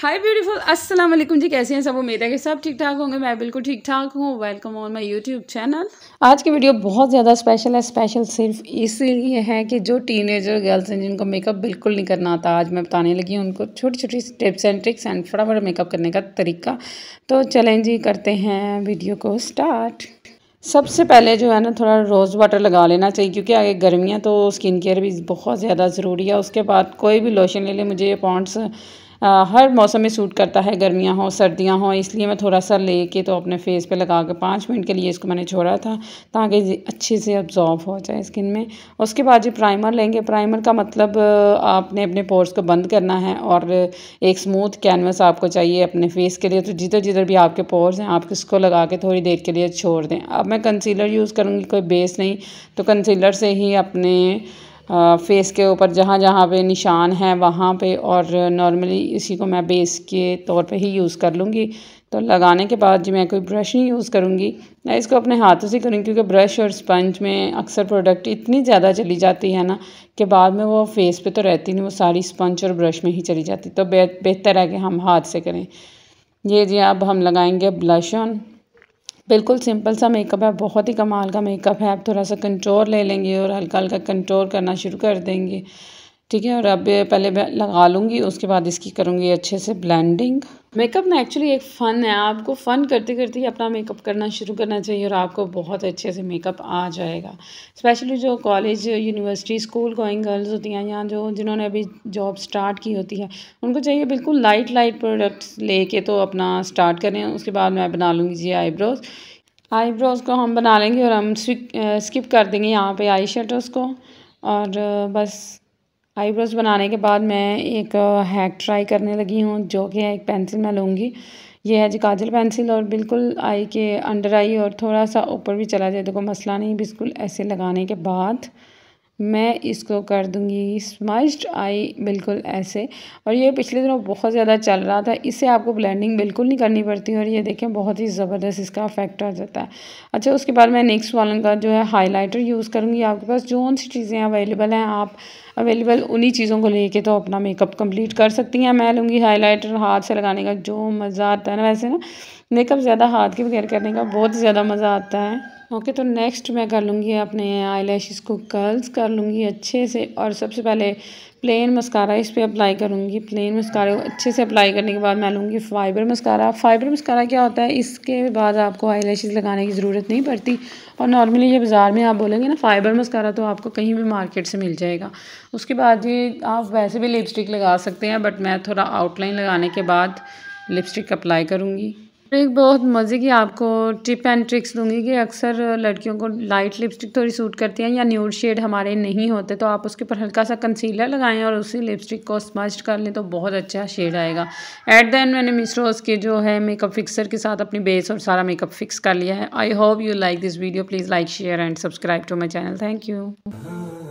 हाय beautiful अस्सलाम वालेकुम जी कैसे हैं सब उम्मीद है कि सब ठीक ठाक होंगे मैं बिल्कुल ठीक ठाक हूँ welcome on my YouTube channel आज की वीडियो बहुत ज़्यादा स्पेशल है स्पेशल सिर्फ इसीलिए है कि जो टीनेजर गर्ल्स हैं जिनको मेकअप बिल्कुल नहीं करना आता आज मैं बताने लगी उनको छोटी छोटी टिप्स एंड ट्रिक्स एंड फटाफट मेकअप करने का तरीका तो चलें जी करते हैं वीडियो को स्टार्ट सबसे पहले जो है ना थोड़ा रोज़ वाटर लगा लेना चाहिए क्योंकि आगे गर्मियाँ तो स्किन केयर भी बहुत ज़्यादा ज़रूरी है उसके बाद कोई भी लोशन ले लें मुझे ये पॉन्ट्स आ, हर मौसम में सूट करता है गर्मियाँ हों सर्दियाँ हों इसलिए मैं थोड़ा सा लेके तो अपने फेस पे लगा के पाँच मिनट के लिए इसको मैंने छोड़ा था ताकि अच्छे से अब्जॉर्व हो जाए स्किन में उसके बाद जी प्राइमर लेंगे प्राइमर का मतलब आपने अपने पोर्स को बंद करना है और एक स्मूथ कैनवस आपको चाहिए अपने फेस के लिए तो जिधर जिधर भी आपके पोर्स हैं आप इसको लगा के थोड़ी देर के लिए छोड़ दें अब मैं कंसीलर यूज़ करूँगी कोई बेस नहीं तो कंसीलर से ही अपने फेस के ऊपर जहाँ जहाँ पे निशान है वहाँ पे और नॉर्मली इसी को मैं बेस के तौर पे ही यूज़ कर लूँगी तो लगाने के बाद जी मैं कोई ब्रश नहीं यूज़ करूँगी मैं इसको अपने हाथों से करूँगी क्योंकि ब्रश और स्पंज में अक्सर प्रोडक्ट इतनी ज़्यादा चली जाती है ना कि बाद में वो फेस पर तो रहती नहीं वो सारी स्पंज और ब्रश में ही चली जाती तो बेहतर है कि हम हाथ से करें ये जी अब हम लगाएँगे ब्लश ऑन बिल्कुल सिंपल सा मेकअप है बहुत ही कमाल का मेकअप है आप थोड़ा सा कंट्रोल ले लेंगे और हल्का हल्का कंट्रोल करना शुरू कर देंगे ठीक है और अब पहले मैं लगा लूँगी उसके बाद इसकी करूँगी अच्छे से ब्लेंडिंग मेकअप ना एक्चुअली एक फ़न है आपको फ़न करते करते ही अपना मेकअप करना शुरू करना चाहिए और आपको बहुत अच्छे से मेकअप आ जाएगा स्पेशली जो college university school going girls होती हैं या जो जिन्होंने अभी जॉब स्टार्ट की होती है उनको चाहिए बिल्कुल लाइट लाइट प्रोडक्ट्स लेके तो अपना स्टार्ट करें उसके बाद मैं बना लूँगी जी आईब्रोज़ आईब्रोज़ को हम बना लेंगे और हम स्किप कर देंगे यहाँ पर आई शेडोज़ को और बस आईब्रोज बनाने के बाद मैं एक हैक ट्राई करने लगी हूँ जो कि एक पेंसिल मैं लूँगी ये है जी काजल पेंसिल और बिल्कुल आई के अंडर आई और थोड़ा सा ऊपर भी चला जाए देखो मसला नहीं बिल्कुल ऐसे लगाने के बाद मैं इसको कर दूँगी स्माइस्ड आई बिल्कुल ऐसे और ये पिछले दिनों बहुत ज़्यादा चल रहा था इससे आपको ब्लेंडिंग बिल्कुल नहीं करनी पड़ती और ये देखें बहुत ही ज़बरदस्त इसका इफेक्ट आ जाता है अच्छा उसके बाद मैं नेक्स्ट वालन का जो है हाईलाइटर यूज़ करूँगी आपके पास जो सी चीज़ें अवेलेबल हैं आप अवेलेबल उन्हीं चीज़ों को लेके तो अपना मेकअप कंप्लीट कर सकती हैं मैं लूँगी हाईलाइटर हाथ से लगाने का जो मज़ा आता है ना वैसे ना मेकअप ज़्यादा हाथ के बगैर करने का बहुत ज़्यादा मज़ा आता है ओके okay, तो नेक्स्ट मैं कर लूँगी अपने आई को कर्ल्स कर लूँगी अच्छे से और सबसे पहले प्लेन मस्कारा इस पर अप्लाई करूँगी प्लेन मस्कारा अच्छे से अप्लाई करने के बाद मैं लूँगी फाइबर मस्कारा फाइबर मस्कारा क्या होता है इसके बाद आपको आई लगाने की ज़रूरत नहीं पड़ती और नॉर्मली ये बाज़ार में आप बोलेंगे ना फाइबर मस्कारा तो आपको कहीं भी मार्केट से मिल जाएगा उसके बाद ये आप वैसे भी लिपस्टिक लगा सकते हैं बट मैं थोड़ा आउटलाइन लगाने के बाद लिपस्टिक अप्लाई करूँगी तो एक बहुत मज़े की आपको टिप एंड ट्रिक्स दूंगी कि अक्सर लड़कियों को लाइट लिपस्टिक थोड़ी सूट करती है या न्यूड शेड हमारे नहीं होते तो आप उसके ऊपर हल्का सा कंसीलर लगाएं और उसी लिपस्टिक को स्मस्ट कर लें तो बहुत अच्छा शेड आएगा एट द एंड मैंने मिसरोज़ के जो है मेकअप फिक्सर के साथ अपनी बेस और सारा मेकअप फिक्स कर लिया है I hope you like this video please like share and subscribe to my channel thank you